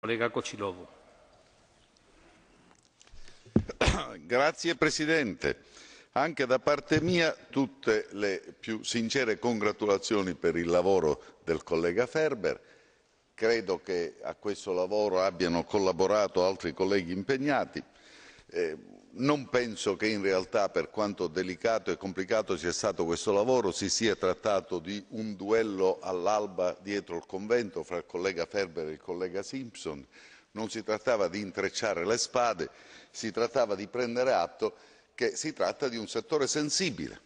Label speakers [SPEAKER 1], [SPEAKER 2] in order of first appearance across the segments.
[SPEAKER 1] signor presidente onorevoli colleghi anche da parte mia tutte le più sincere congratulazioni per il lavoro del collega ferber. credo che a questo lavoro abbiano collaborato altri colleghi impegnati. Eh, non penso che in realtà, per quanto delicato e complicato sia stato questo lavoro, si sia trattato di un duello all'alba dietro il convento fra il collega Ferber e il collega Simpson. Non si trattava di intrecciare le spade, si trattava di prendere atto che si tratta di un settore sensibile.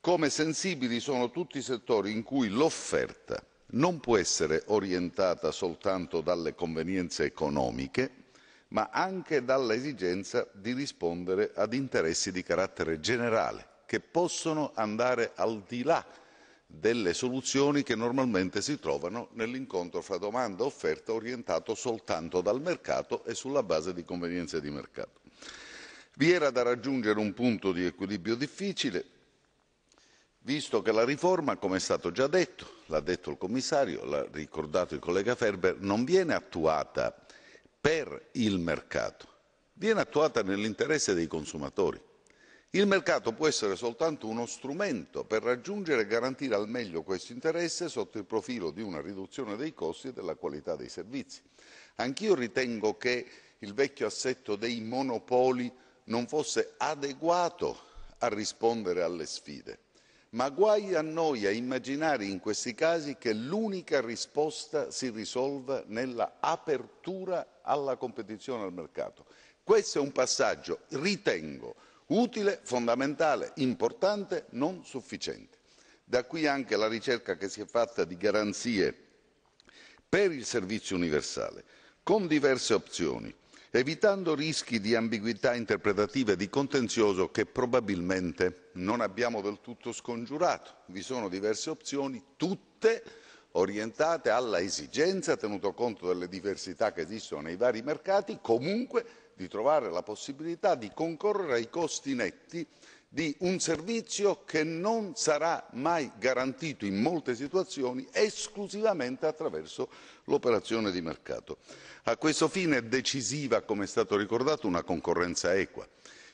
[SPEAKER 1] Come sensibili sono tutti i settori in cui l'offerta non può essere orientata soltanto dalle convenienze economiche, ma anche dall'esigenza di rispondere ad interessi di carattere generale che possono andare al di là delle soluzioni che normalmente si trovano nell'incontro fra domanda e offerta orientato soltanto dal mercato e sulla base di convenienze di mercato. Vi era da raggiungere un punto di equilibrio difficile, visto che la riforma, come è stato già detto, l'ha detto il commissario, l'ha ricordato il collega Ferber, non viene attuata per il mercato viene attuata nell'interesse dei consumatori. Il mercato può essere soltanto uno strumento per raggiungere e garantire al meglio questo interesse sotto il profilo di una riduzione dei costi e della qualità dei servizi. Anch'io ritengo che il vecchio assetto dei monopoli non fosse adeguato a rispondere alle sfide. Ma guai a noi a immaginare in questi casi che l'unica risposta si risolva nella apertura alla competizione al mercato. Questo è un passaggio, ritengo, utile, fondamentale, importante, non sufficiente. Da qui anche la ricerca che si è fatta di garanzie per il servizio universale, con diverse opzioni evitando rischi di ambiguità interpretativa e di contenzioso che probabilmente non abbiamo del tutto scongiurato. Vi sono diverse opzioni, tutte orientate alla esigenza, tenuto conto delle diversità che esistono nei vari mercati, comunque di trovare la possibilità di concorrere ai costi netti di un servizio che non sarà mai garantito in molte situazioni esclusivamente attraverso l'operazione di mercato. A questo fine è decisiva, come è stato ricordato, una concorrenza equa.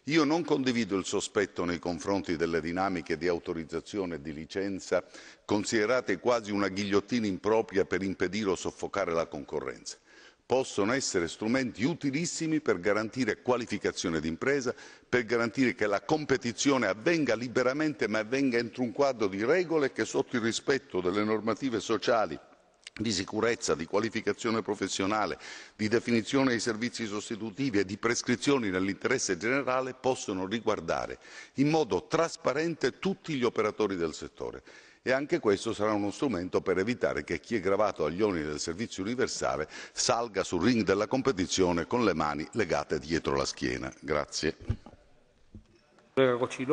[SPEAKER 1] Io non condivido il sospetto nei confronti delle dinamiche di autorizzazione e di licenza considerate quasi una ghigliottina impropria per impedire o soffocare la concorrenza possono essere strumenti utilissimi per garantire qualificazione d'impresa, per garantire che la competizione avvenga liberamente ma avvenga entro un quadro di regole che sotto il rispetto delle normative sociali di sicurezza, di qualificazione professionale, di definizione dei servizi sostitutivi e di prescrizioni nell'interesse generale possono riguardare in modo trasparente tutti gli operatori del settore e anche questo sarà uno strumento per evitare che chi è gravato agli oneri del servizio universale salga sul ring della competizione con le mani legate dietro la schiena. Grazie.